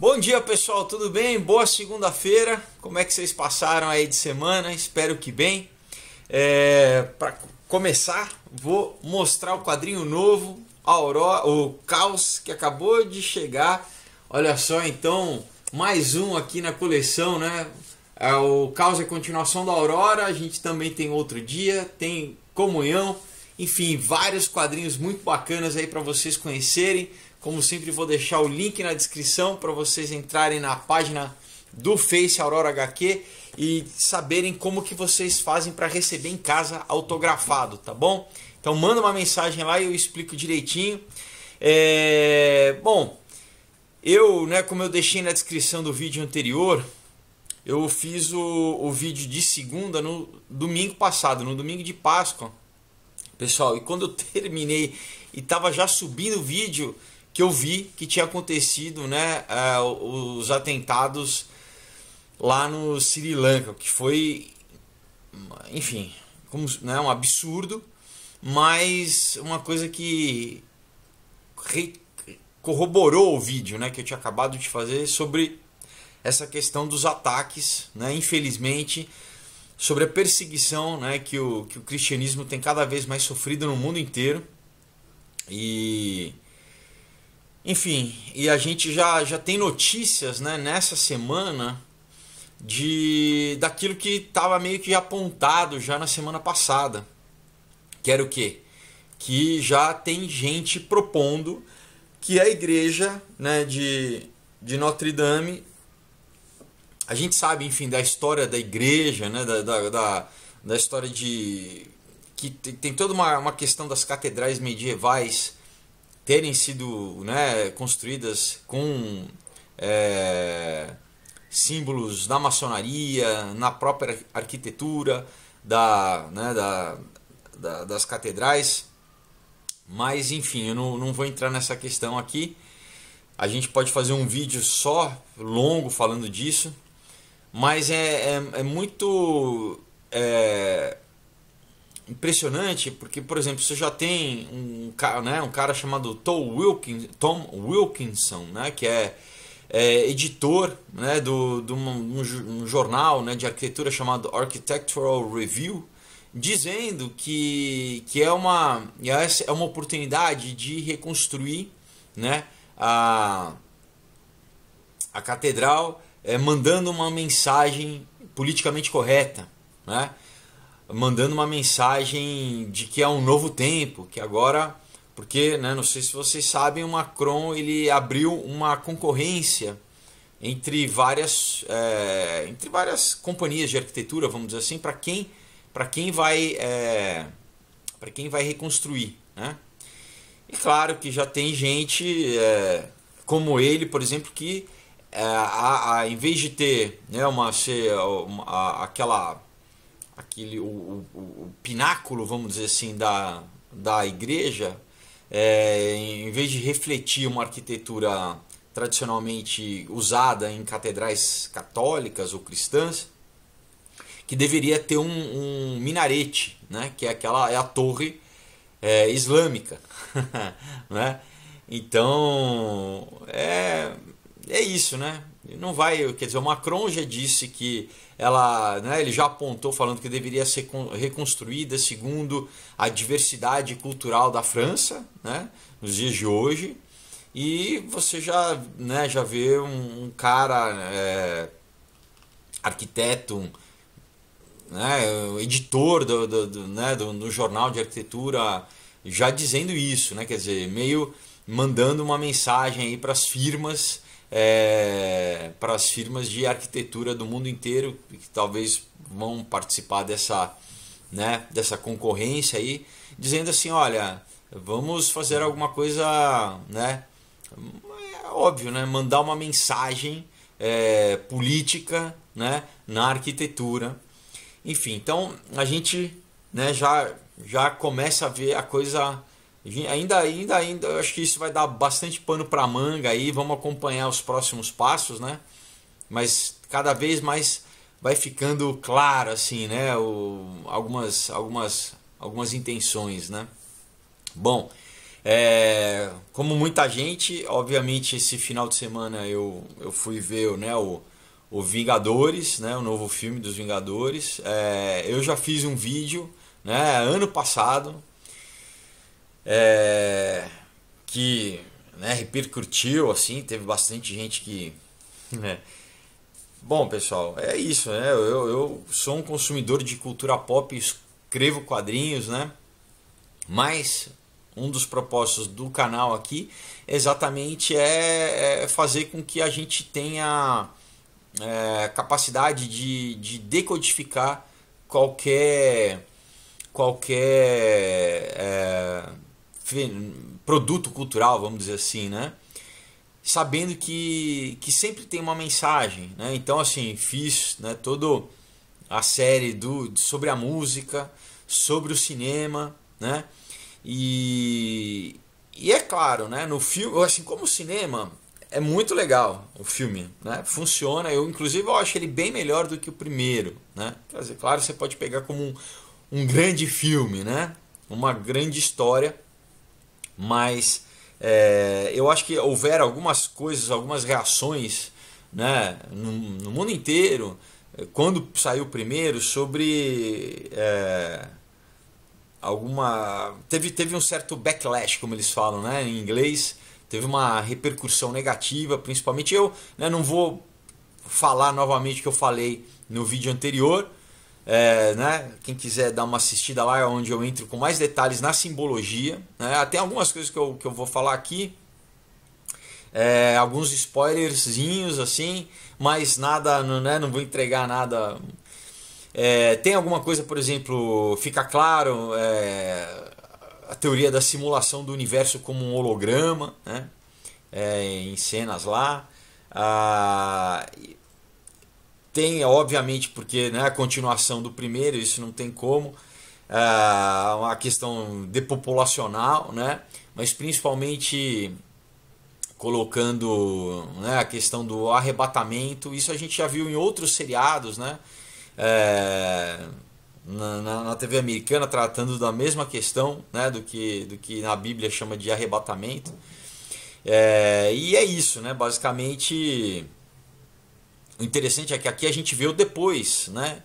Bom dia pessoal, tudo bem? Boa segunda-feira. Como é que vocês passaram aí de semana? Espero que bem. É, Para começar, vou mostrar o quadrinho novo, Aurora, o Caos que acabou de chegar. Olha só, então mais um aqui na coleção, né? É, o Caos é continuação da Aurora. A gente também tem outro dia, tem Comunhão, enfim, vários quadrinhos muito bacanas aí para vocês conhecerem. Como sempre, vou deixar o link na descrição para vocês entrarem na página do Face Aurora HQ e saberem como que vocês fazem para receber em casa autografado, tá bom? Então manda uma mensagem lá e eu explico direitinho. É... Bom, eu, né, como eu deixei na descrição do vídeo anterior, eu fiz o, o vídeo de segunda no domingo passado, no domingo de Páscoa. Pessoal, e quando eu terminei e estava já subindo o vídeo, que eu vi que tinha acontecido né, é, os atentados lá no Sri Lanka, que foi, enfim, como, né, um absurdo, mas uma coisa que corroborou o vídeo né, que eu tinha acabado de fazer sobre essa questão dos ataques, né, infelizmente, sobre a perseguição né, que, o, que o cristianismo tem cada vez mais sofrido no mundo inteiro. E enfim, e a gente já, já tem notícias né, nessa semana de daquilo que estava meio que apontado já na semana passada. Que era o quê? Que já tem gente propondo que a igreja né, de, de Notre Dame. A gente sabe, enfim, da história da igreja, né, da, da, da, da história de. que tem toda uma, uma questão das catedrais medievais terem sido né, construídas com é, símbolos da maçonaria, na própria arquitetura da, né, da, da das catedrais. Mas enfim, eu não, não vou entrar nessa questão aqui. A gente pode fazer um vídeo só longo falando disso, mas é, é, é muito é, impressionante porque, por exemplo, você já tem um, né, um cara chamado Tom, Wilkins, Tom Wilkinson, né, que é, é editor né, do, do um, um, jornal né, de arquitetura chamado Architectural Review, dizendo que, que é, uma, é, é uma oportunidade de reconstruir né, a, a catedral é, mandando uma mensagem politicamente correta. Né? mandando uma mensagem de que é um novo tempo, que agora, porque, né, não sei se vocês sabem, o Macron ele abriu uma concorrência entre várias, é, entre várias companhias de arquitetura, vamos dizer assim, para quem, para quem vai, é, para quem vai reconstruir, né? E claro que já tem gente é, como ele, por exemplo, que é, a, a, em vez de ter né, uma, ser uma, a, aquela aquele o, o, o pináculo, vamos dizer assim, da, da igreja, é, em vez de refletir uma arquitetura tradicionalmente usada em catedrais católicas ou cristãs, que deveria ter um, um minarete, né? que é aquela é a torre é, islâmica. né? Então é, é isso, né? não vai, quer dizer, o Macron já disse que ela, né, ele já apontou falando que deveria ser reconstruída segundo a diversidade cultural da França, né, nos dias de hoje. E você já, né, já vê um, um cara é, arquiteto, né, editor do, do, do, né, do, do jornal de arquitetura já dizendo isso, né, quer dizer, meio mandando uma mensagem aí para as firmas é, para as firmas de arquitetura do mundo inteiro que talvez vão participar dessa, né, dessa concorrência aí, dizendo assim, olha, vamos fazer alguma coisa, né, é óbvio, né, mandar uma mensagem é, política, né, na arquitetura, enfim, então a gente, né, já já começa a ver a coisa Ainda, ainda, ainda, eu acho que isso vai dar bastante pano para manga aí. Vamos acompanhar os próximos passos, né? Mas cada vez mais vai ficando claro, assim, né? O, algumas, algumas, algumas intenções, né? Bom, é, como muita gente, obviamente esse final de semana eu, eu fui ver né, o, o Vingadores, né? O novo filme dos Vingadores. É, eu já fiz um vídeo, né? Ano passado é, que né, repercutiu, assim, teve bastante gente que. Né. Bom, pessoal, é isso, né? Eu, eu sou um consumidor de cultura pop, escrevo quadrinhos, né? Mas um dos propósitos do canal aqui exatamente é, é fazer com que a gente tenha é, capacidade de, de decodificar qualquer qualquer é, produto cultural, vamos dizer assim, né? Sabendo que, que sempre tem uma mensagem, né? Então, assim, fiz né, toda a série do, sobre a música, sobre o cinema, né? E, e é claro, né? No filme, assim como o cinema, é muito legal o filme, né? Funciona. Eu, inclusive, eu acho ele bem melhor do que o primeiro, né? Quer dizer, claro, você pode pegar como um, um grande filme, né? Uma grande história mas é, eu acho que houveram algumas coisas, algumas reações né, no, no mundo inteiro, quando saiu o primeiro, sobre é, alguma. Teve, teve um certo backlash, como eles falam né, em inglês, teve uma repercussão negativa, principalmente eu né, não vou falar novamente o que eu falei no vídeo anterior é, né? Quem quiser dar uma assistida lá, é onde eu entro com mais detalhes na simbologia. Né? Até ah, algumas coisas que eu, que eu vou falar aqui, é, alguns spoilerzinhos assim, mas nada, né? não vou entregar nada. É, tem alguma coisa, por exemplo, fica claro é, a teoria da simulação do universo como um holograma, né? É, em cenas lá. Ah, tem, obviamente, porque né, a continuação do primeiro, isso não tem como, é, uh, a questão depopulacional, né, mas principalmente colocando né, a questão do arrebatamento, isso a gente já viu em outros seriados, né, é, na, na, na, TV americana tratando da mesma questão né, do, que, do que na Bíblia chama de arrebatamento. É, e é isso, né? Basicamente o interessante é que aqui a gente vê o depois, né?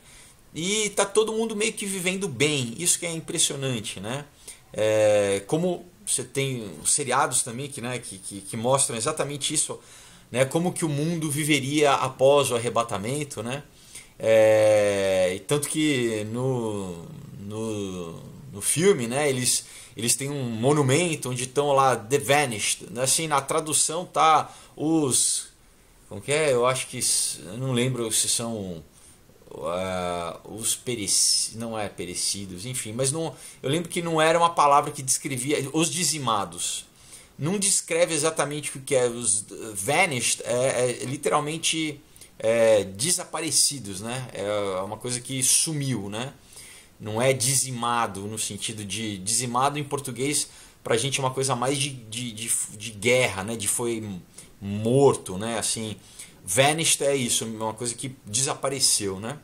E tá todo mundo meio que vivendo bem, isso que é impressionante, né? É, como você tem seriados também que, né, que, que, que, mostram exatamente isso, né? Como que o mundo viveria após o arrebatamento, né? É, tanto que no, no, no filme, né? Eles eles têm um monumento onde estão lá The Vanished, né? assim na tradução tá os como que é? Eu acho que. Eu não lembro se são. Uh, os perecidos, não é perecidos, enfim, mas não, eu lembro que não era uma palavra que descrevia os dizimados. Não descreve exatamente o que é os vanished, é, é literalmente é, desaparecidos, né? É uma coisa que sumiu, né? Não é dizimado no sentido de dizimado em português para a gente é uma coisa mais de, de, de, de guerra, né? De foi morto, né? Assim, vanished é isso, é uma coisa que desapareceu, né?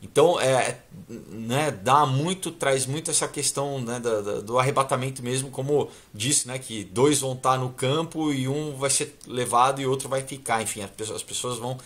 Então, é, é, né, dá muito, traz muito essa questão né, do arrebatamento mesmo, como disse, né, que dois vão estar no campo e um vai ser levado e outro vai ficar. Enfim, as pessoas, vão.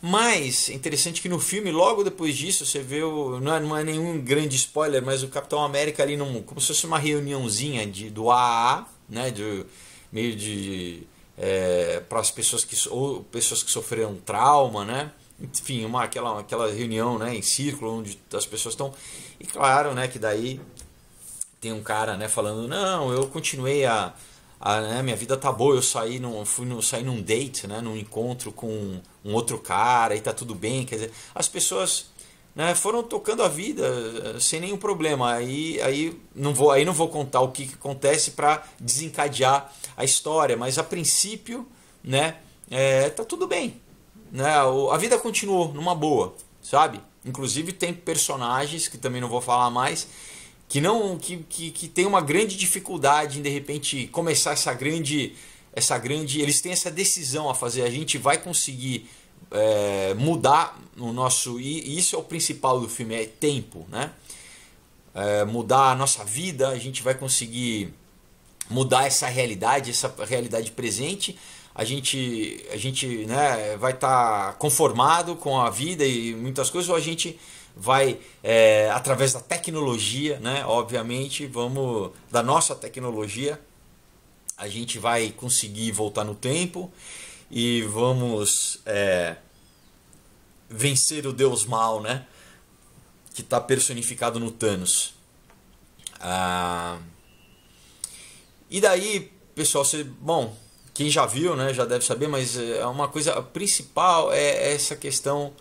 Mas, interessante que no filme, logo depois disso, você vê, o, não, é, não é nenhum grande spoiler, mas o Capitão América ali, num, como se fosse uma reuniãozinha de, do AA, né, do, meio de é, para as pessoas que ou pessoas que sofreram trauma, né? Enfim, uma aquela aquela reunião, né, em círculo onde as pessoas estão e claro, né, que daí tem um cara, né, falando não, eu continuei a, a né, minha vida tá boa, eu saí num fui no, saí num date, né, num encontro com um outro cara e tá tudo bem, quer dizer, as pessoas né, foram tocando a vida eh, sem nenhum problema. Aí, aí, não, vou, aí não vou contar o que, que acontece para desencadear a história, mas a princípio né, é, tá tudo bem. Né, a vida continuou numa boa, sabe? Inclusive tem personagens que também não vou falar mais que não que, que, que tem uma grande dificuldade em de repente começar essa grande essa grande eles têm essa decisão a fazer a gente vai conseguir é, mudar o nosso. E isso é o principal do filme, é tempo, né? É, mudar a nossa vida, a gente vai conseguir mudar essa realidade, essa realidade presente. A gente, a gente né, vai estar tá conformado com a vida e muitas coisas, ou a gente vai, é, através da tecnologia, né, obviamente, vamos, da nossa tecnologia, a gente vai conseguir voltar no tempo e vamos é, vencer o deus mal, né? Que está personificado no Thanos. Ah, e daí, pessoal, você, bom, quem já viu, né, já deve saber, mas é uma coisa principal é essa questão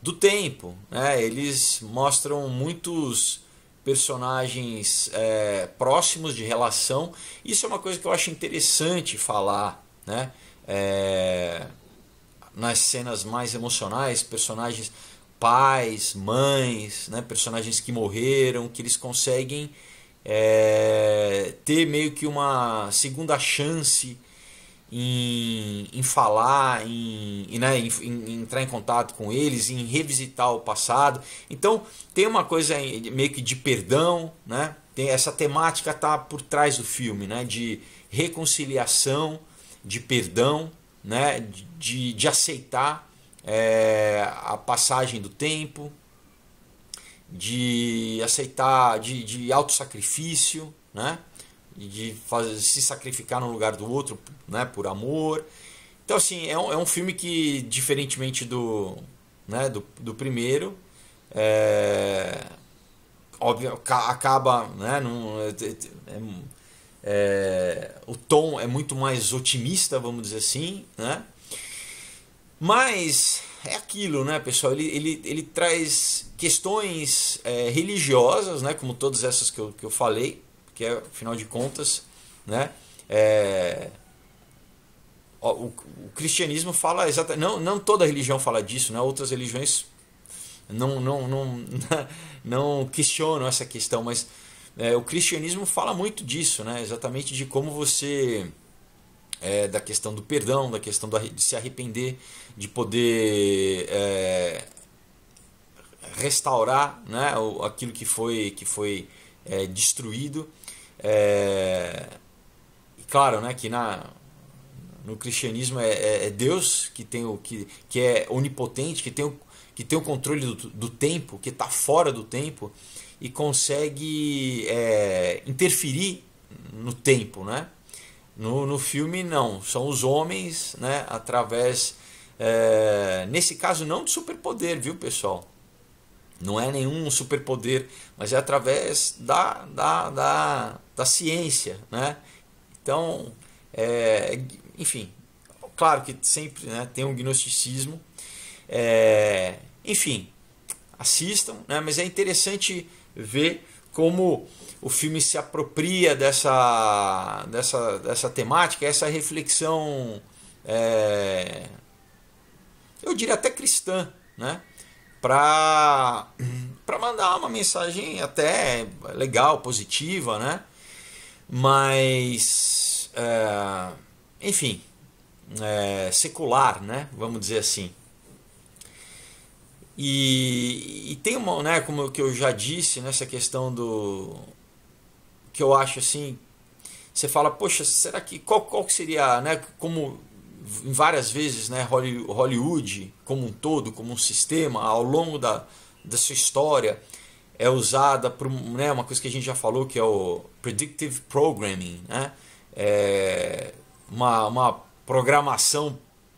do tempo, né? Eles mostram muitos personagens é, próximos de relação. Isso é uma coisa que eu acho interessante falar, né? é, nas cenas mais emocionais, personagens pais, mães, né, personagens que morreram, que eles conseguem é, ter meio que uma segunda chance em, em falar, em, em, né, em, entrar em contato com eles, em revisitar o passado. Então tem uma coisa meio que de perdão, né? Tem, essa temática tá por trás do filme, né? De reconciliação de perdão, né? de, de aceitar é, a passagem do tempo, de aceitar, de, de autossacrifício, né? de fazer, se sacrificar no lugar do outro né? por amor. Então, assim, é um, é um filme que, diferentemente do, né? do, do primeiro, é, óbvio, acaba. Né? Num, é, é, é é, o tom é muito mais otimista, vamos dizer assim, né? Mas é aquilo, né, pessoal? Ele, ele, ele traz questões é, religiosas, né, como todas essas que eu, que eu falei, que é, afinal de contas, né, é, o, o, cristianismo fala exatamente. Não, não toda religião fala disso, né? Outras religiões não, não, não, não questionam essa questão, mas é, o cristianismo fala muito disso, né? exatamente de como você. É, da questão do perdão, da questão do, de se arrepender, de poder é, restaurar né, aquilo que foi, que foi é, destruído. É, e claro né, que na, no cristianismo é, é, é, Deus que, tem o, que, que é onipotente, que tem o, que tem o controle do, do tempo, que está fora do tempo e consegue é, interferir no tempo, né? No, no filme não, são os homens, né? Através, é, nesse caso não de superpoder, viu pessoal? Não é nenhum superpoder, mas é através da, da, da, da ciência, né? Então, é, enfim, claro que sempre né, tem um gnosticismo, é, enfim, assistam, né, mas é interessante ver como o filme se apropria dessa, dessa, dessa temática, essa reflexão, é, eu diria até cristã, né? para mandar uma mensagem até legal, positiva, né? mas, é, enfim, é, secular, né? vamos dizer assim. E, e, tem uma, né, como que eu já disse, nessa né, questão do que eu acho assim, você fala, poxa, será que qual, qual seria, né, como várias vezes, né, Hollywood como um todo, como um sistema, ao longo da, da sua história, é usada por né, uma coisa que a gente já falou que é o predictive programming, né, é uma, uma programação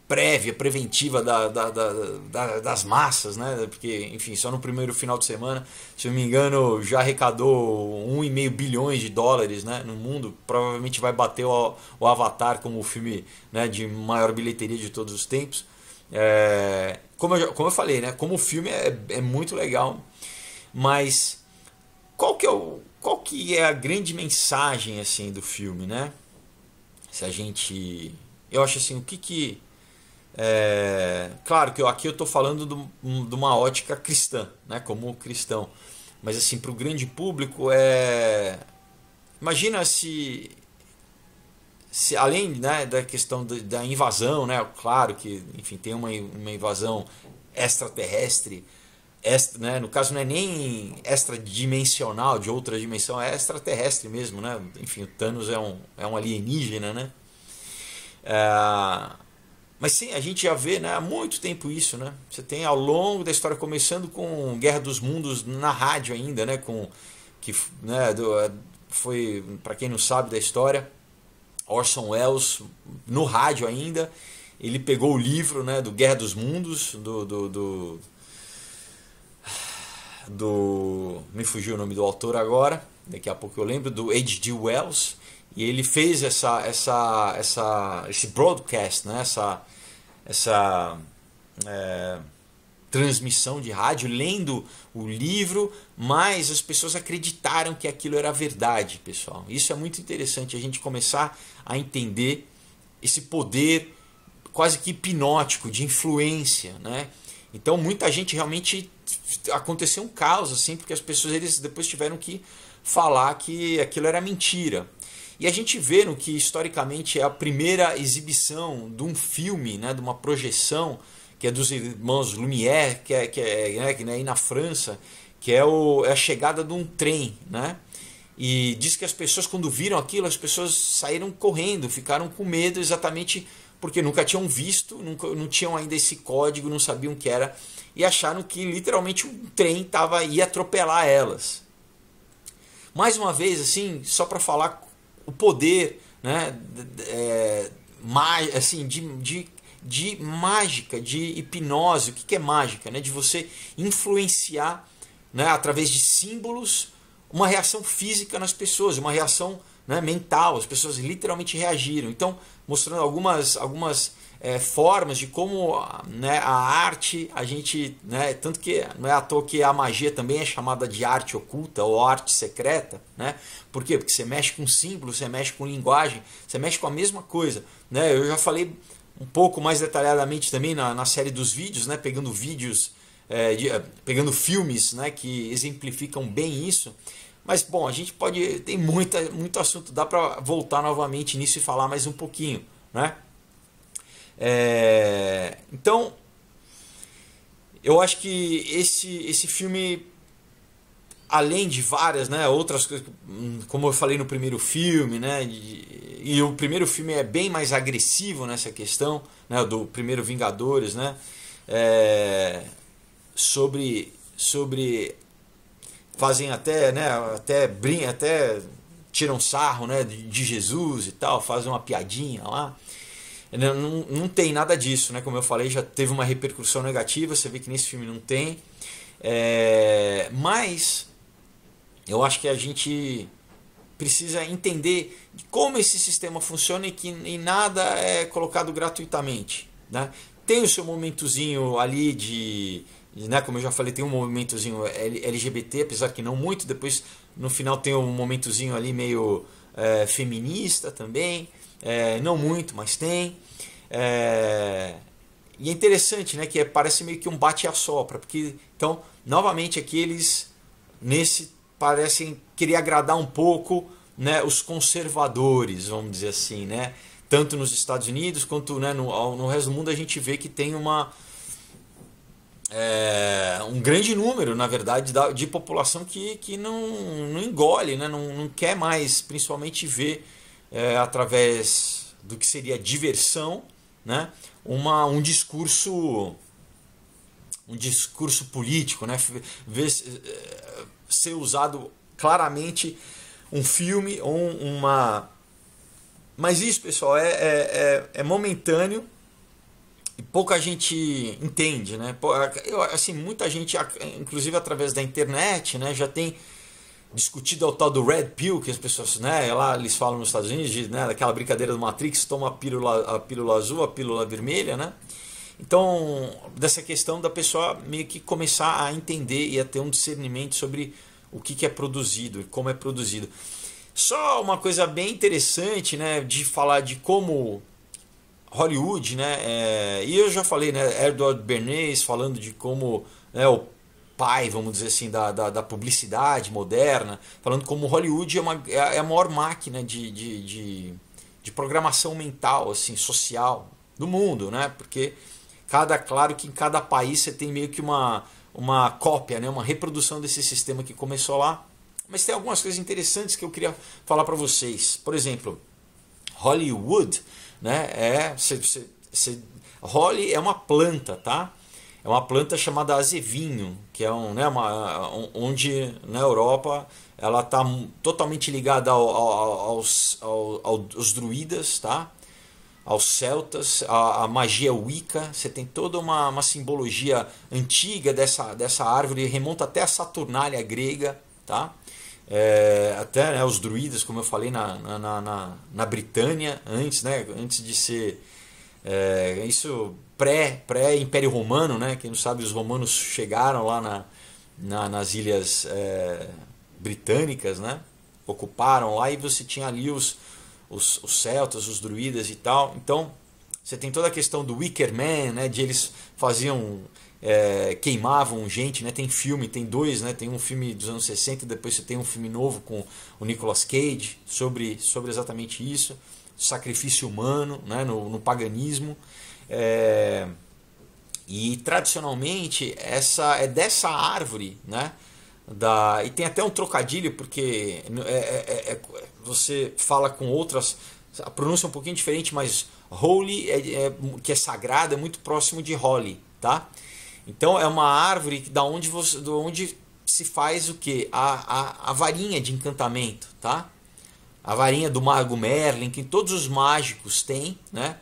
prévia, preventiva da, da, da, das massas, né? Porque, enfim, só no primeiro final de semana, se eu não me engano, já arrecadou 1,5 bilhões de dólares né? no mundo. Provavelmente vai bater o, o Avatar como o filme né? de maior bilheteria de todos os tempos. É, como, eu, como eu falei, né? Como o filme é, é muito legal, mas qual que, é o, qual que é a grande mensagem assim do filme, né? Se a gente... Eu acho assim, o que que é, claro que eu, aqui eu estou falando do, de uma ótica cristã, né, como cristão. Mas assim, para o grande público, é... imagina se, se além né, da questão da invasão, né, claro que enfim tem uma, uma invasão extraterrestre, extra, né, no caso não é nem extradimensional, de outra dimensão, é extraterrestre mesmo. Né? Enfim, o Thanos é um, é um alienígena. Né? É mas sim, a gente já vê né, há muito tempo isso, né? Você tem ao longo da história, começando com Guerra dos Mundos na rádio ainda, né? Com, que né, do, foi, para quem não sabe da história, Orson Welles no rádio ainda. Ele pegou o livro né, do Guerra dos Mundos, do, do, do, do Me fugiu o nome do autor agora, daqui a pouco eu lembro, do H.G. Wells e ele fez essa, essa, essa, esse broadcast, né? essa, essa é, transmissão de rádio, lendo o livro, mas as pessoas acreditaram que aquilo era verdade, pessoal. Isso é muito interessante, a gente começar a entender esse poder quase que hipnótico de influência, né? Então muita gente realmente aconteceu um caos assim, porque as pessoas eles depois tiveram que falar que aquilo era mentira. E a gente vê no que historicamente é a primeira exibição de um filme, né, de uma projeção, que é dos irmãos Lumière, que é, que é, né, que né, aí na França, que é, o, é a chegada de um trem, né? E diz que as pessoas, quando viram aquilo, as pessoas saíram correndo, ficaram com medo exatamente porque nunca tinham visto, nunca, não tinham ainda esse código, não sabiam o que era, e acharam que literalmente um trem tava, ia atropelar elas. Mais uma vez, assim, só para falar o poder né, é, assim, de, de, de mágica, de hipnose. O que, que é mágica? Né? De você influenciar né, através de símbolos uma reação física nas pessoas, uma reação né, mental. As pessoas literalmente reagiram. Então, mostrando algumas, algumas é, formas de como né, a arte, a gente, né, tanto que não é à toa que a magia também é chamada de arte oculta ou arte secreta, né? Por quê? Porque você mexe com símbolos, você mexe com linguagem, você mexe com a mesma coisa, né? Eu já falei um pouco mais detalhadamente também na, na série dos vídeos, né? Pegando vídeos, é, de, é, pegando filmes, né? Que exemplificam bem isso. Mas bom, a gente pode tem muita, muito assunto, dá para voltar novamente nisso e falar mais um pouquinho, né? É, então, eu acho que esse, esse filme, além de várias né, outras coisas, como eu falei no primeiro filme, né, e, e o primeiro filme é bem mais agressivo nessa questão, né, do primeiro Vingadores, né, é, sobre, sobre fazem até, né, até brin até tiram sarro, né, de Jesus e tal, fazem uma piadinha lá. Não, não tem nada disso, né? Como eu falei, já teve uma repercussão negativa, você vê que nesse filme não tem. É, mas eu acho que a gente precisa entender como esse sistema funciona e que em nada é colocado gratuitamente. Né? Tem o seu momentozinho ali de. Né, como eu já falei, tem um momentozinho LGBT, apesar que não muito. Depois, no final, tem um momentozinho ali meio é, feminista também é, não muito, mas tem. É, e é interessante, né, que é, parece meio que um bate-assopra, porque então, novamente aqui eles nesse parecem querer agradar um pouco, né, os conservadores, vamos dizer assim, né? Tanto nos Estados Unidos quanto né, no, no resto do mundo a gente vê que tem uma é, um grande número, na verdade, de população que, que não, não engole, né? não, não quer mais, principalmente ver é, através do que seria diversão, né? Uma, um discurso um discurso político, né? Ver, é, ser usado claramente um filme ou uma. Mas isso, pessoal, é, é, é, é momentâneo e pouca gente entende, né? assim, muita gente, inclusive através da internet, né, já tem discutido é o tal do Red Pill, que as pessoas, né, lá eles falam nos Estados Unidos, de, né, daquela brincadeira do Matrix, toma a pílula, a pílula azul, a pílula vermelha, né? Então, dessa questão da pessoa meio que começar a entender e a ter um discernimento sobre o que, que é produzido e como é produzido. Só uma coisa bem interessante, né, de falar de como Hollywood, né, é, e eu já falei, né, Edward Bernays falando de como né, o pai, vamos dizer assim, da, da, da publicidade moderna, falando como Hollywood é, uma, é, é a maior máquina de, de, de, de programação mental, assim, social do mundo, né? Porque cada, claro que em cada país você tem meio que uma, uma cópia, né? uma reprodução desse sistema que começou lá. Mas tem algumas coisas interessantes que eu queria falar para vocês. Por exemplo, Hollywood, né? É, você, você, você, Holly é uma planta, tá? é uma planta chamada azevinho, que é um, né, uma, onde na Europa ela está totalmente ligada ao, ao, aos, ao, aos druidas, tá? aos celtas, a, a, magia wicca, você tem toda uma, uma simbologia antiga dessa, dessa árvore, remonta até a Saturnália grega, tá? É, até né, os druidas, como eu falei na, na, na, na Britânia, antes, né, antes de ser... É, isso pré, pré-Império Romano, né? Quem não sabe, os romanos chegaram lá na, na nas ilhas é, britânicas, né? Ocuparam lá e você tinha ali os, os, os, celtas, os druidas e tal. Então, você tem toda a questão do Wicker Man, né? De eles faziam... É, queimavam gente, né? Tem filme, tem dois, né? Tem um filme dos anos 60 depois você tem um filme novo com o Nicolas Cage sobre, sobre exatamente isso. Sacrifício humano, né? no, no paganismo. É, e tradicionalmente essa é dessa árvore, né? Da, e tem até um trocadilho porque é é, é, é, você fala com outras, a pronúncia é um pouquinho diferente, mas holy é, que é sagrado é muito próximo de holy, tá? Então é uma árvore da onde você, do onde se faz o que a, a, a varinha de encantamento, tá? A varinha do mago Merlin que todos os mágicos têm, né?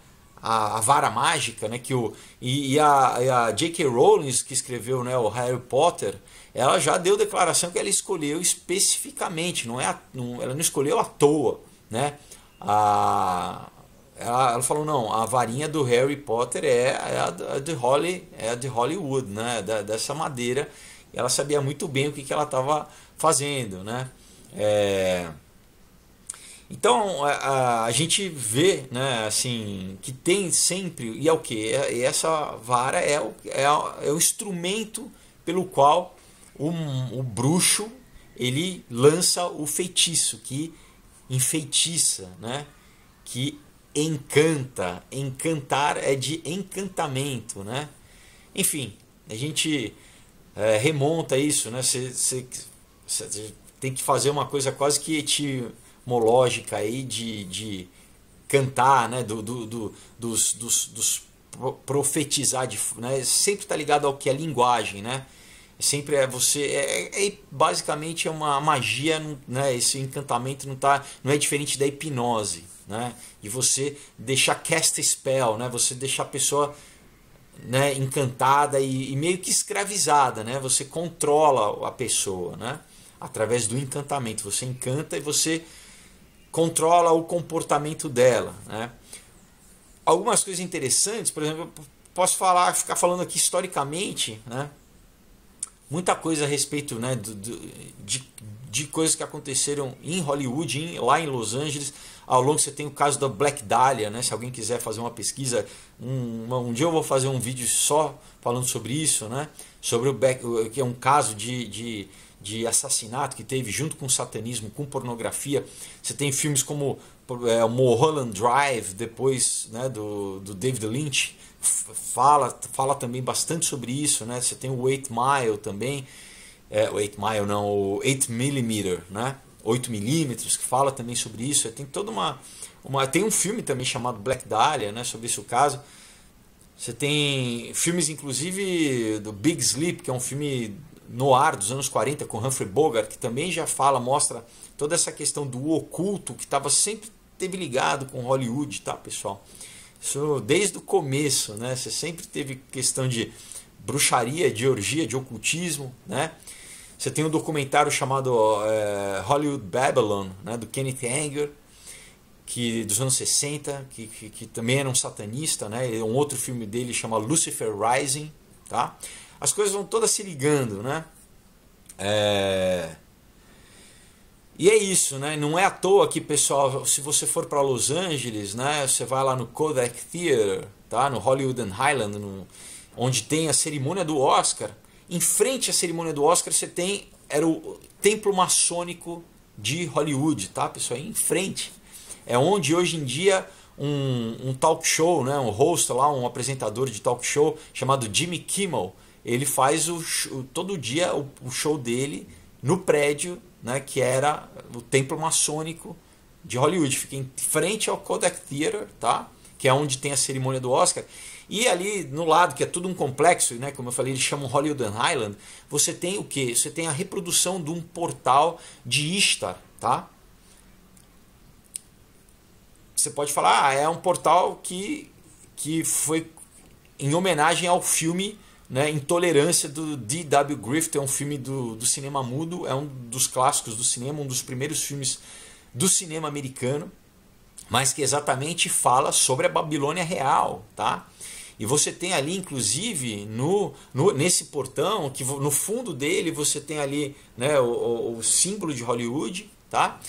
a, a vara mágica, né? Que o, e, e, a, a, J.K. Rowling, que escreveu né, o Harry Potter, ela já deu declaração que ela escolheu especificamente, não é a, não, ela não escolheu à toa, né? A, ela, ela, falou não, a varinha do Harry Potter é, é a, a, de, Holly, é a de Hollywood, né? Da, dessa madeira. Ela sabia muito bem o que, que ela estava fazendo, né? É, então a, a, gente vê, né, assim, que tem sempre e é o que é, essa vara é o, é, é, o instrumento pelo qual o, o bruxo ele lança o feitiço que enfeitiça, né, que encanta, encantar é de encantamento, né? Enfim, a gente é, remonta isso, né? Você tem que fazer uma coisa quase que te morfológica aí de, de cantar, né? do, do, do dos, dos, dos, profetizar, de, né? sempre está ligado ao que é linguagem, né? sempre é você é, é, é basicamente é uma magia né esse encantamento não tá não é diferente da hipnose né e você deixar cast spell né você deixar a pessoa né encantada e, e, meio que escravizada né você controla a pessoa né através do encantamento você encanta e você controla o comportamento dela. Né? Algumas coisas interessantes, por exemplo, posso falar, ficar falando aqui historicamente, né? muita coisa a respeito né, do, do, de, de coisas que aconteceram em Hollywood, em, lá em Los Angeles. Ao longo você tem o caso da Black Dahlia, né? Se alguém quiser fazer uma pesquisa, um, um dia eu vou fazer um vídeo só falando sobre isso, né? Sobre o Black, que é um caso de, de de assassinato que teve junto com o satanismo, com pornografia. Você tem filmes como é, Mulholland Drive, depois né, do, do David Lynch, fala, fala também bastante sobre isso. Né? Você tem o 8 Mile também, é, o Eight Mile não, o Eight mm né? 8 milímetros que fala também sobre isso. Tem toda uma, uma... Tem um filme também chamado Black Dahlia, né, sobre esse caso. Você tem filmes, inclusive, do Big Sleep, que é um filme no ar dos anos 40 com Humphrey Bogart, que também já fala, mostra toda essa questão do oculto que estava sempre teve ligado com Hollywood, tá, pessoal? Isso desde o começo, né? Você sempre teve questão de bruxaria, de orgia, de ocultismo, né? Você tem um documentário chamado é, Hollywood Babylon, né, do Kenneth Anger, que dos anos 60, que, que, que também era um satanista, né? É um outro filme dele chama Lucifer Rising, tá? as coisas vão todas se ligando, né? É... E é isso, né? Não é à toa que, pessoal, se você for para Los Angeles, né? Você vai lá no Kodak Theater, tá? No Hollywood and Highland, no... onde tem a cerimônia do Oscar. Em frente à cerimônia do Oscar, você tem era o templo maçônico de Hollywood, tá, pessoal? Em frente. É onde hoje em dia um, um talk show, né, um host lá, um apresentador de talk show chamado Jimmy Kimmel, ele faz o, todo dia o, o, show dele no prédio, né, que era o templo maçônico de Hollywood, fica em frente ao Kodak Theater, tá? Que é onde tem a cerimônia do Oscar. E ali no lado, que é tudo um complexo, né, como eu falei, eles chamam Hollywood Highland. você tem o que? Você tem a reprodução de um portal de Ishtar, tá? Você pode falar, ah, é um portal que, que foi em homenagem ao filme né? Intolerância do D.W. Griffith é um filme do, do cinema mudo, é um dos clássicos do cinema, um dos primeiros filmes do cinema americano, mas que exatamente fala sobre a Babilônia real, tá? E você tem ali, inclusive, no, no, nesse portão, que no fundo dele você tem ali né, o, o símbolo de Hollywood, tá?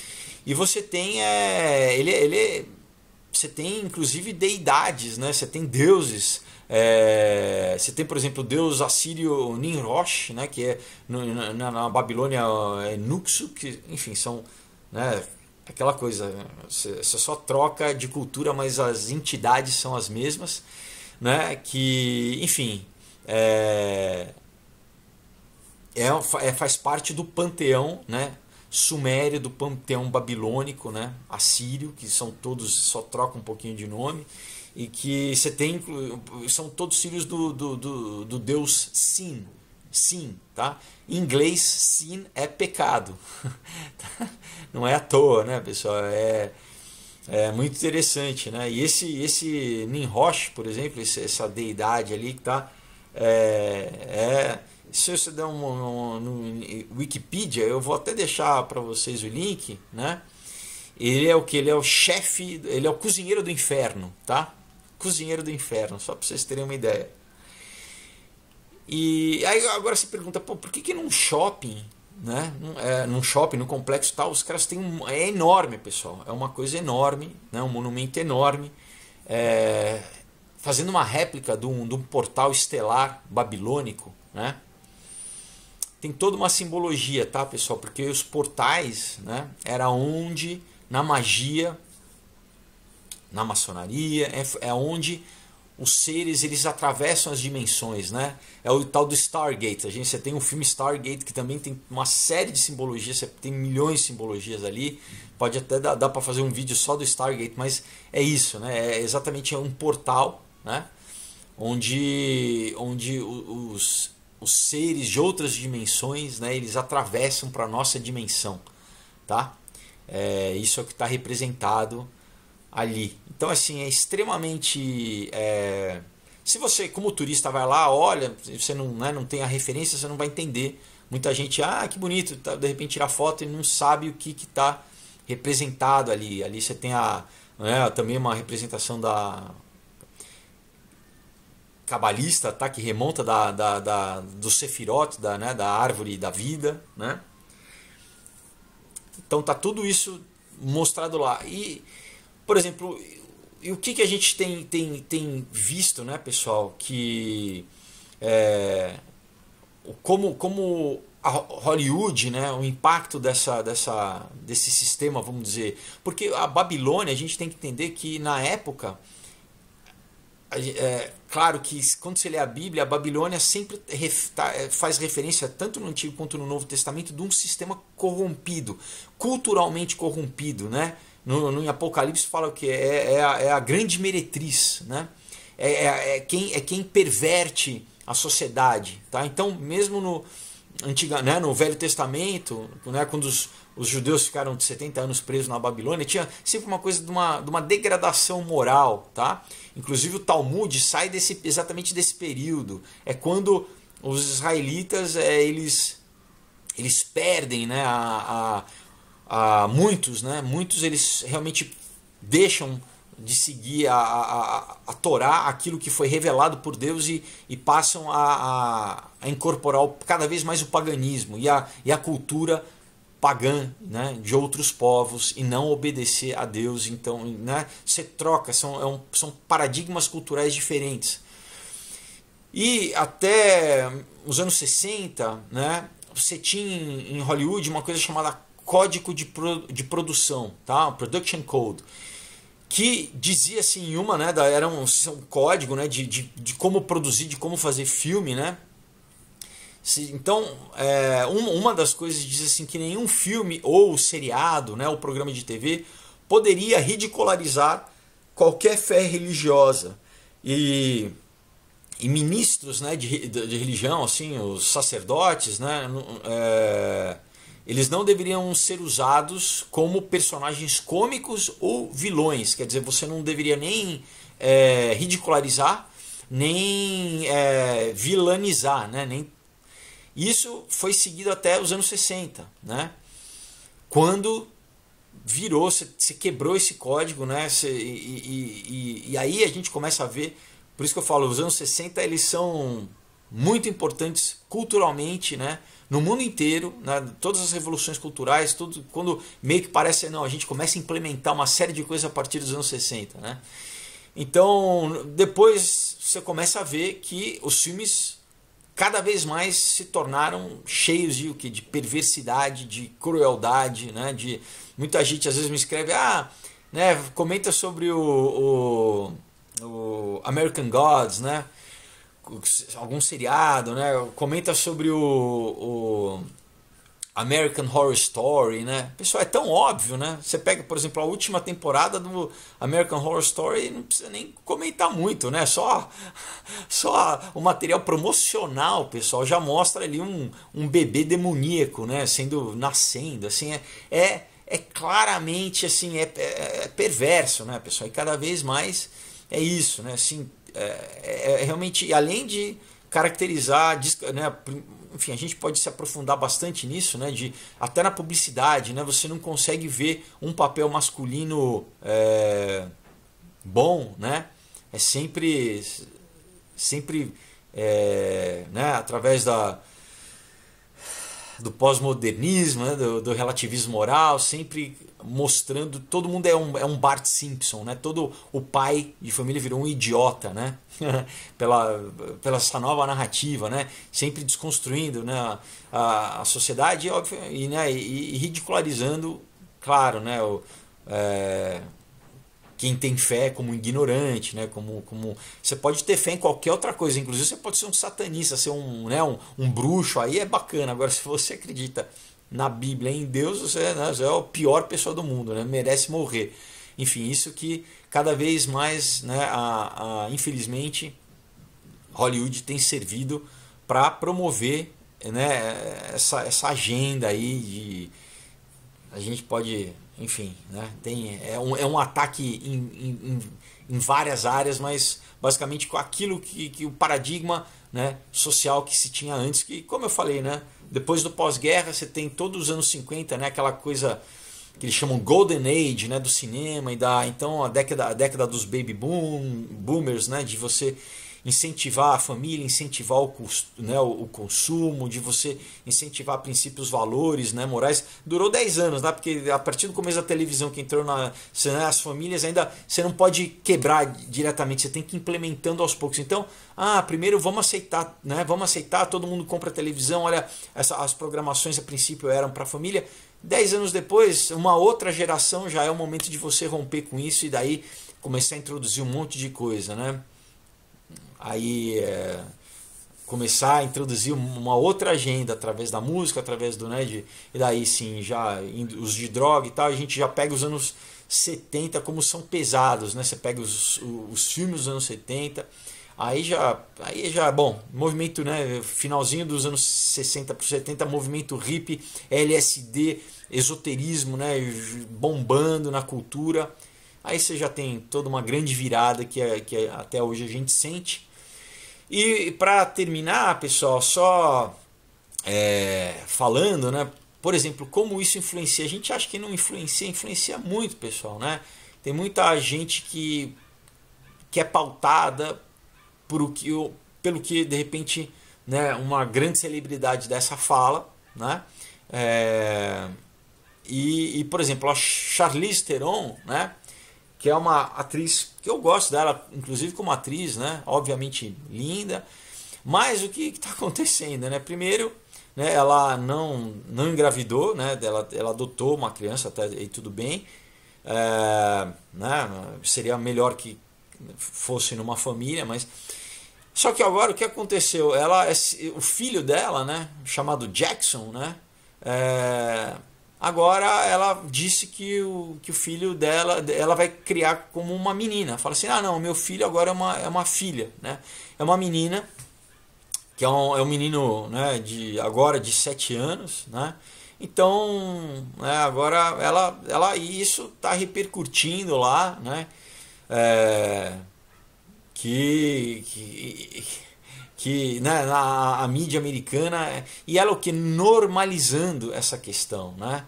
E você tem. É, ele, é, ele, é, você tem, inclusive, deidades, né? Você tem deuses é, você tem, por exemplo, o deus assírio Ninrosh, né, que é no, na, na, Babilônia é Nuxu, que, enfim, são né, aquela coisa, você, só troca de cultura, mas as entidades são as mesmas, né, que, enfim, é, é, é faz parte do panteão né, suméria do panteão babilônico, né, assírio, que são todos só troca um pouquinho de nome e que você tem são todos filhos do, do, do, do deus Sin, Sin, tá? Em inglês Sin é pecado, não é à toa, né, pessoal? É é muito interessante, né? E esse esse Ninrosh, por exemplo, essa deidade ali que tá é, é se você der um, um, um, um Wikipedia, eu vou até deixar para vocês o link, né? Ele é o que? Ele é o chefe, ele é o cozinheiro do inferno, tá? Cozinheiro do inferno, só para vocês terem uma ideia. E aí agora se pergunta, pô, por que, que num shopping, né? Num, é, num shopping, no complexo tal, os caras têm um. É enorme, pessoal. É uma coisa enorme, né? um monumento enorme. É, fazendo uma réplica de um, de um portal estelar babilônico, né? tem toda uma simbologia, tá, pessoal? Porque os portais, né, era onde na magia, na maçonaria, é, é onde os seres eles atravessam as dimensões, né? É o tal do Stargate. A gente você tem um filme Stargate que também tem uma série de simbologias, você tem milhões de simbologias ali. Pode até dar, dar para fazer um vídeo só do Stargate, mas é isso, né? É exatamente é um portal, né? Onde, onde os os seres de outras dimensões, né, eles atravessam para a nossa dimensão, tá? É, isso é o que está representado ali. Então, assim, é extremamente... É, se você, como turista, vai lá, olha, você não, né, não tem a referência, você não vai entender. Muita gente, ah, que bonito, tá, de repente tira foto e não sabe o que está representado ali. Ali você tem a, né, também uma representação da cabalista, tá? Que remonta da, da, da do Sefirot, da, né? da árvore da vida, né? Então tá tudo isso mostrado lá. E, por exemplo, e o que, que a gente tem, tem, tem visto, né, pessoal, que é, como, como a Hollywood, né, o impacto dessa, dessa, desse sistema, vamos dizer, porque a Babilônia, a gente tem que entender que na época é, claro que quando você lê a Bíblia, a Babilônia sempre tá, é, faz referência, tanto no Antigo quanto no Novo Testamento, de um sistema corrompido, culturalmente corrompido. Né? No, no Apocalipse fala o que? É, é, a, é, a, grande meretriz, né? É, é, é, quem, é quem perverte a sociedade. Tá? Então, mesmo no, antiga, né, no Velho Testamento, né, quando os, os judeus ficaram 70 anos presos na Babilônia, tinha sempre uma coisa de uma, de uma degradação moral, tá? Inclusive o Talmud sai desse, exatamente desse período. É quando os israelitas é, eles, eles perdem, né? A, a, a, muitos, né? Muitos eles realmente deixam de seguir a, a, a Torá, aquilo que foi revelado por Deus e, e passam a, a, a incorporar cada vez mais o paganismo e a, e a cultura pagã, né, de outros povos e não obedecer a Deus. Então, né, você troca, são, é um, são paradigmas culturais diferentes. E até os anos 60, né, você tinha em Hollywood uma coisa chamada Código de, Pro, de Produção, tá? Production Code, que dizia assim, uma, né, da, era um, um código né, de, de, de como produzir, de como fazer filme, né? Se, então, é, uma, uma das coisas diz assim que nenhum filme ou seriado, né, ou programa de TV, poderia ridicularizar qualquer fé religiosa. E, e ministros né, de, de, religião, assim, os sacerdotes, né, é, eles não deveriam ser usados como personagens cômicos ou vilões. Quer dizer, você não deveria nem é, ridicularizar, nem é, vilanizar, né, nem isso foi seguido até os anos 60, né? Quando virou, se, quebrou esse código, né? e, e, e, e aí a gente começa a ver, por isso que eu falo, os anos 60 eles são muito importantes culturalmente, né? No mundo inteiro, né? todas as revoluções culturais, tudo quando meio que parece não, a gente começa a implementar uma série de coisas a partir dos anos 60, né? Então, depois você começa a ver que os filmes cada vez mais se tornaram cheios de o que de perversidade, de crueldade, né? De muita gente às vezes me escreve, ah, né? Comenta sobre o, o, o American Gods, né? Algum seriado, né? Comenta sobre o, o American Horror Story, né? Pessoal, é tão óbvio, né? Você pega, por exemplo, a última temporada do American Horror Story, não precisa nem comentar muito, né? Só, só o material promocional, pessoal, já mostra ali um, um bebê demoníaco, né? Sendo nascendo, assim, é, é, é claramente assim, é, é, é perverso, né, pessoal? E cada vez mais é isso, né? Assim, é, é, é realmente, além de caracterizar, né? enfim, a gente pode se aprofundar bastante nisso, né? De até na publicidade, né? Você não consegue ver um papel masculino é, bom, né? É sempre, sempre, é, né? Através da do pós-modernismo, né, do, do, relativismo moral, sempre mostrando todo mundo é um, é um Bart Simpson, né? Todo o pai de família virou um idiota, né? pela, pela essa nova narrativa, né? Sempre desconstruindo, né? A, a sociedade óbvio, e, né? E, e, ridicularizando, claro, né? O, é, quem tem fé como ignorante, né? Como, como você pode ter fé em qualquer outra coisa, inclusive você pode ser um satanista, ser um, né? um, um bruxo, aí é bacana. Agora, se você acredita na Bíblia em Deus, você, é, né? você é o pior pessoa do mundo, né? Merece morrer. Enfim, isso que cada vez mais, né? A, a, infelizmente, Hollywood tem servido para promover, né? Essa, essa agenda aí de a gente pode enfim, né? Tem, é, um, é um ataque em, em, em várias áreas, mas basicamente com aquilo que, que o paradigma né, social que se tinha antes, que como eu falei, né? Depois do pós-guerra você tem todos os anos 50, né? Aquela coisa que eles chamam Golden Age, né? Do cinema e da então a década a década dos baby boom, boomers, né? De você incentivar a família, incentivar o, né, o, consumo, de você incentivar princípios, valores, né, morais. Durou 10 anos, né, porque a partir do começo da televisão que entrou na né, as famílias ainda você não pode quebrar diretamente, você tem que ir implementando aos poucos. Então, ah, primeiro vamos aceitar, né, vamos aceitar, todo mundo compra televisão, olha, essa, as programações a princípio eram para a família. Dez anos depois, uma outra geração já é o momento de você romper com isso e daí começar a introduzir um monte de coisa, né? aí é, começar a introduzir uma outra agenda através da música, através do né, de, e daí sim já os de droga e tal, a gente já pega os anos 70 como são pesados, né? Você pega os, os filmes dos anos 70, aí já aí já bom, movimento, né, finalzinho dos anos 60 para 70, movimento hippie LSD, esoterismo, né, bombando na cultura. Aí você já tem toda uma grande virada que, é, que é, até hoje a gente sente. E para terminar, pessoal, só é, falando, né? Por exemplo, como isso influencia? A gente acha que não influencia, influencia muito, pessoal, né? Tem muita gente que, que é pautada por o que, pelo que de repente né, uma grande celebridade dessa fala, né? É, e, e, por exemplo, a Charlize Theron, né? que é uma atriz que eu gosto dela, inclusive como atriz, né? Obviamente linda. Mas o que está acontecendo, né? Primeiro, né, ela não, não engravidou, né? Ela, ela adotou uma criança, até tudo bem. É, né, seria melhor que fosse numa família, mas só que agora o que aconteceu? Ela, o filho dela, né, chamado Jackson, né, é, Agora ela disse que o, que o filho dela, ela vai criar como uma menina. Fala assim: ah, não, meu filho agora é uma, é uma filha, né? É uma menina, que é um, é um menino né, de agora de 7 anos, né? Então, né, agora ela, ela isso está repercutindo lá, né? É, que, que, que né, na a mídia americana é, e ela o que normalizando essa questão, né?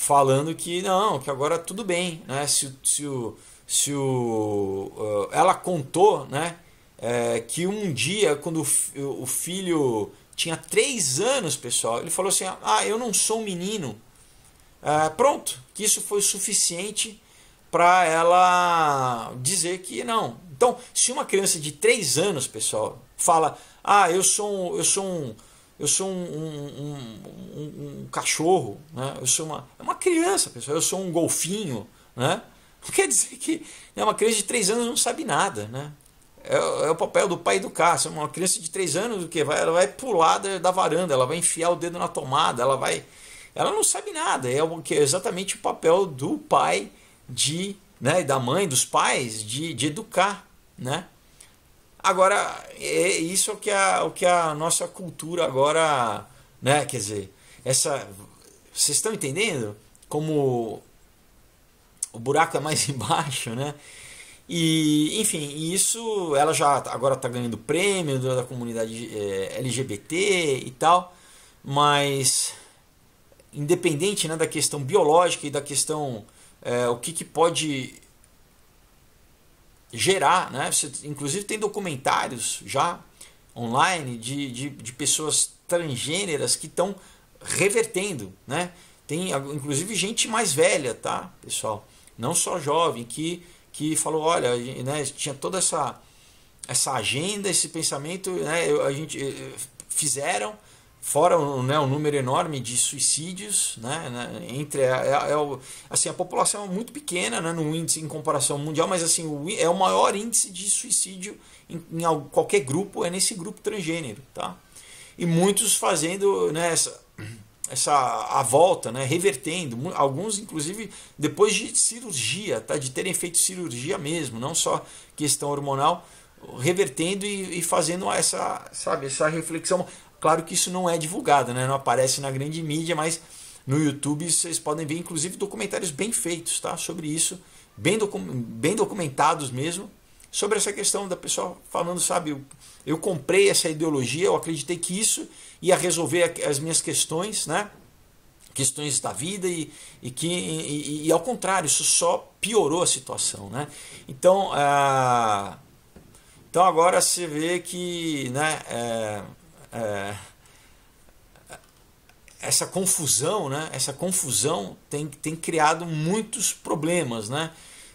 falando que não, que agora tudo bem, né? Se, se, o, se o, uh, ela contou, né? É, que um dia, quando o, o filho tinha três anos, pessoal, ele falou assim: Ah, eu não sou um menino. É, pronto, que isso foi suficiente para ela dizer que não. Então, se uma criança de três anos, pessoal, fala: Ah, eu sou eu sou um eu sou um, um, um, um cachorro, né? eu sou uma, é uma criança, pessoal, eu sou um golfinho. Né? quer dizer que né, uma criança de 3 anos não sabe nada. Né? É, é, o papel do pai educar. Se uma criança de 3 anos, o que vai, ela vai pular da, da, varanda, ela vai enfiar o dedo na tomada, ela vai. Ela não sabe nada. É o que é exatamente o papel do pai de, né, da mãe, dos pais de, de educar, né? Agora, é isso que a, o que a nossa cultura agora, né? Quer dizer, essa. Vocês estão entendendo como o buraco é mais embaixo, né? E, enfim, isso ela já tá, agora está ganhando prêmio da comunidade eh, LGBT e tal, mas independente né, da questão biológica e da questão é, o que, que pode gerar, né? Você, inclusive tem documentários já online de, de, de pessoas transgêneras que estão revertendo, né? Tem inclusive gente mais velha, tá, pessoal? Não só jovem que que falou, olha, né, tinha toda essa essa agenda, esse pensamento, né, a gente eh, fizeram fora o né, um número enorme de suicídios, né, né entre a, é, é assim, a população é muito pequena né, no índice em comparação mundial, mas assim o, é o maior índice de suicídio em, em, qualquer grupo, é nesse grupo transgênero. Tá? E muitos fazendo né, essa, essa a volta, né, revertendo, alguns inclusive depois de cirurgia, tá, de terem feito cirurgia mesmo, não só questão hormonal, revertendo e, e fazendo essa, sabe, essa reflexão Claro que isso não é divulgado, né? não aparece na grande mídia, mas no YouTube vocês podem ver, inclusive, documentários bem feitos tá? sobre isso, bem, docu bem documentados mesmo, sobre essa questão da pessoa falando, sabe, eu, eu comprei essa ideologia, eu acreditei que isso ia resolver as minhas questões, né? questões da vida e, e que e, e, ao contrário isso só piorou a situação né então ah, então agora você vê que né é, é, essa confusão, né? Essa confusão tem, tem criado muitos problemas, né?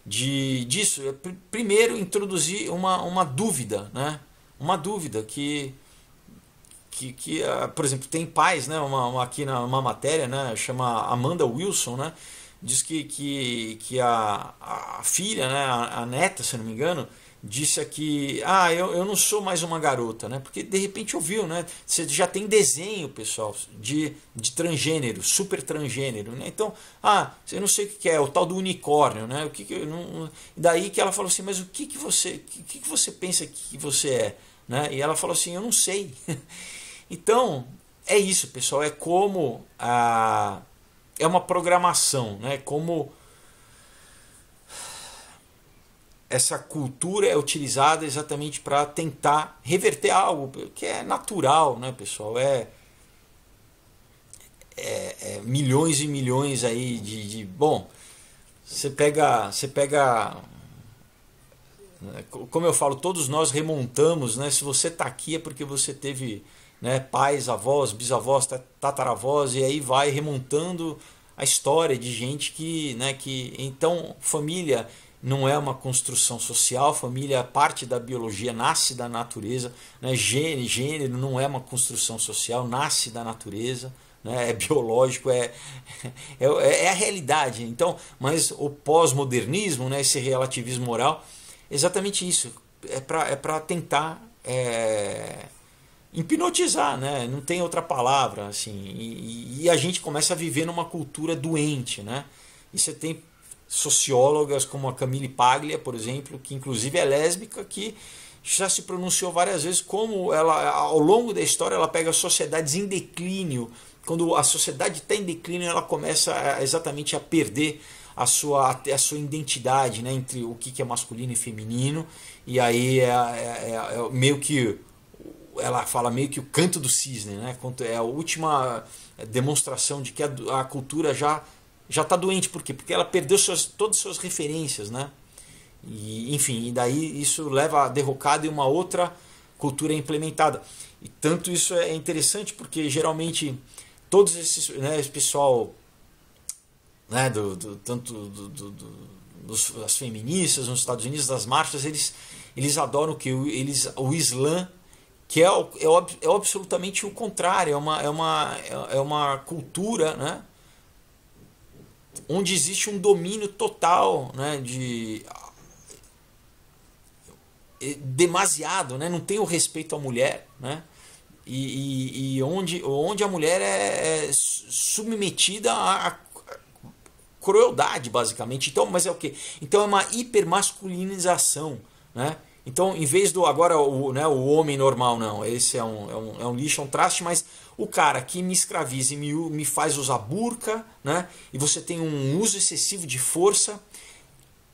De disso, é primeiro introduzir uma, uma dúvida, né? Uma dúvida que que, que ah, por exemplo, tem pais, né? Uma, uma, aqui na uma matéria, né? Chama Amanda Wilson, né? Diz que que, que a, a filha, né? A, a neta, se não me engano, disse aqui, ah, eu, eu não sou mais uma garota, né? Porque de repente ouviu, né? Você já tem desenho, pessoal, de, de transgênero, super transgênero, né? Então, ah, eu não sei o que é, o tal do unicórnio, né? O que, que não... daí que ela falou assim, mas o que que você, o que que você pensa que você é, né? E ela falou assim, eu não sei. então, é isso, pessoal, é como a é uma programação, né? Como essa cultura é utilizada exatamente para tentar reverter algo que é natural, né, pessoal? É, é, é milhões e milhões aí de, de, bom. Você pega, você pega, né, como eu falo, todos nós remontamos, né? Se você está aqui é porque você teve, né, pais, avós, bisavós, tataravós e aí vai remontando a história de gente que, né, que então família não é uma construção social, família parte da biologia, nasce da natureza, né? gênero, gênero não é uma construção social, nasce da natureza, né? é biológico, é, é, é, é a realidade. Então, mas o pós-modernismo, né? esse relativismo moral, exatamente isso, é para é tentar é, hipnotizar, né? não tem outra palavra. assim e, e a gente começa a viver numa cultura doente, né? e você tem sociólogas como a Camille Paglia, por exemplo, que inclusive é lésbica, que já se pronunciou várias vezes como ela ao longo da história ela pega sociedades em declínio quando a sociedade está em declínio ela começa é, exatamente a perder a sua, a sua identidade né, entre o que, é masculino e feminino e aí é, é, é, é meio que ela fala meio que o canto do cisne né é a última demonstração de que a, a cultura já já está doente, por quê? Porque ela perdeu suas, todas as suas referências, né? E, enfim, e daí isso leva a derrocada e uma outra cultura é implementada. E tanto isso é interessante porque geralmente todos esses, né, esse pessoal, né, do, do tanto do, do, dos, das feministas nos Estados Unidos, das marchas, eles, eles adoram o que? Eles, o Islã, que é, é, é absolutamente o contrário, é uma, é uma, é, é uma cultura, né? onde existe um domínio total né, de eh, demasiado, né? não tem o respeito à mulher, né? e, e, e onde, onde a mulher é, é submetida à crueldade, basicamente. Então, mas é o que? Então é uma hipermasculinização, né? Então, em vez do agora o, né, o homem normal, não, esse é um, é um, é um lixo, é um traste, mas o cara que me escraviza e me, me faz usar burca, né? e você tem um uso excessivo de força.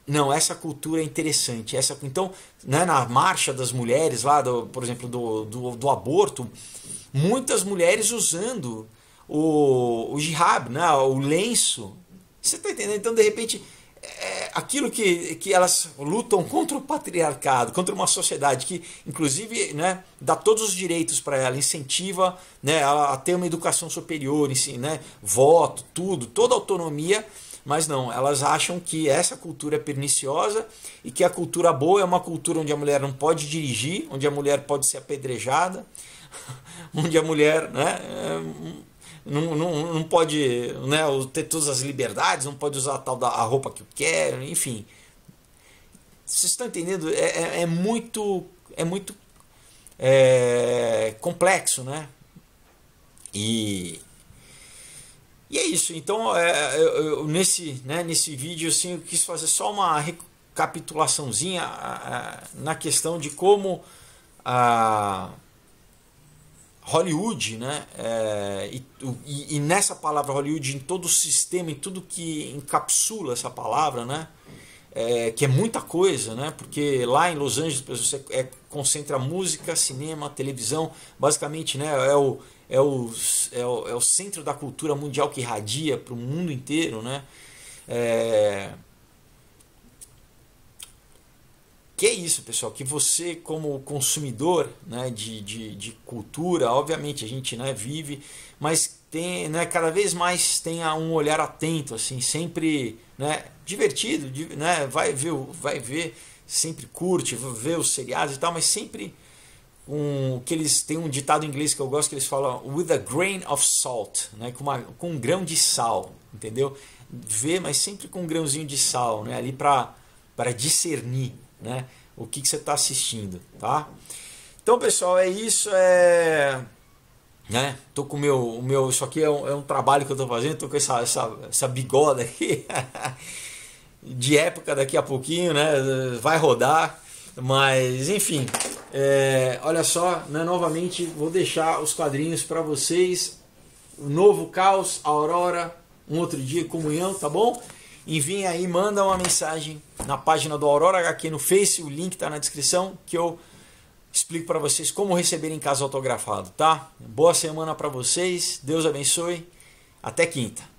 Não, essa cultura é interessante. Essa, então, né, na marcha das mulheres, lá, do, por exemplo, do, do, do aborto, muitas mulheres usando o, o jihab, né, o lenço. Você está entendendo? Então, de repente, é, aquilo que, que elas lutam contra o patriarcado, contra uma sociedade que, inclusive, né, dá todos os direitos para ela, incentiva né, ela a ter uma educação superior, si, né, voto, tudo, toda autonomia, mas não, elas acham que essa cultura é perniciosa e que a cultura boa é uma cultura onde a mulher não pode dirigir, onde a mulher pode ser apedrejada, onde a mulher. Né, é, não, não, não pode né, ter todas as liberdades, não pode usar a tal da a roupa que eu quero enfim. Vocês estão entendendo? É, é, é muito, é muito é, complexo, né? E, e é isso. Então, é, eu, eu, nesse, né, nesse vídeo, assim, eu quis fazer só uma recapitulaçãozinha a, a, na questão de como a Hollywood, né? É, e, e, e, nessa palavra Hollywood, em todo o sistema, em tudo que encapsula essa palavra, né? É, que é muita coisa, né? Porque lá em Los Angeles você é, concentra música, cinema, televisão, basicamente, né? É o, é o, é o, é o centro da cultura mundial que irradia para o mundo inteiro, né? É, que é isso, pessoal, que você, como consumidor né, de, de, de, cultura, obviamente a gente né, vive, mas tem, né, cada vez mais tenha um olhar atento, assim, sempre né, divertido, né, vai, ver, vai ver, sempre curte, vê os seriados e tal, mas sempre um, que eles têm um ditado em inglês que eu gosto que eles falam with a grain of salt, né, com, uma, com um grão de sal, entendeu? Ver, mas sempre com um grãozinho de sal, né, ali para discernir né? O que, que você está assistindo, tá? Então, pessoal, é isso. É, né? Tô com o meu, o meu, isso aqui é um, é um trabalho que eu tô fazendo. Tô com essa, essa, essa bigoda aqui de época daqui a pouquinho, né? Vai rodar, mas enfim. É, olha só, né? novamente vou deixar os quadrinhos para vocês. O novo caos, Aurora, um outro dia, comunhão, tá bom? enviem aí, manda uma mensagem na página do Aurora HQ no Face, o link está na descrição, que eu explico para vocês como receber em casa autografado, tá? Boa semana para vocês, Deus abençoe, até quinta.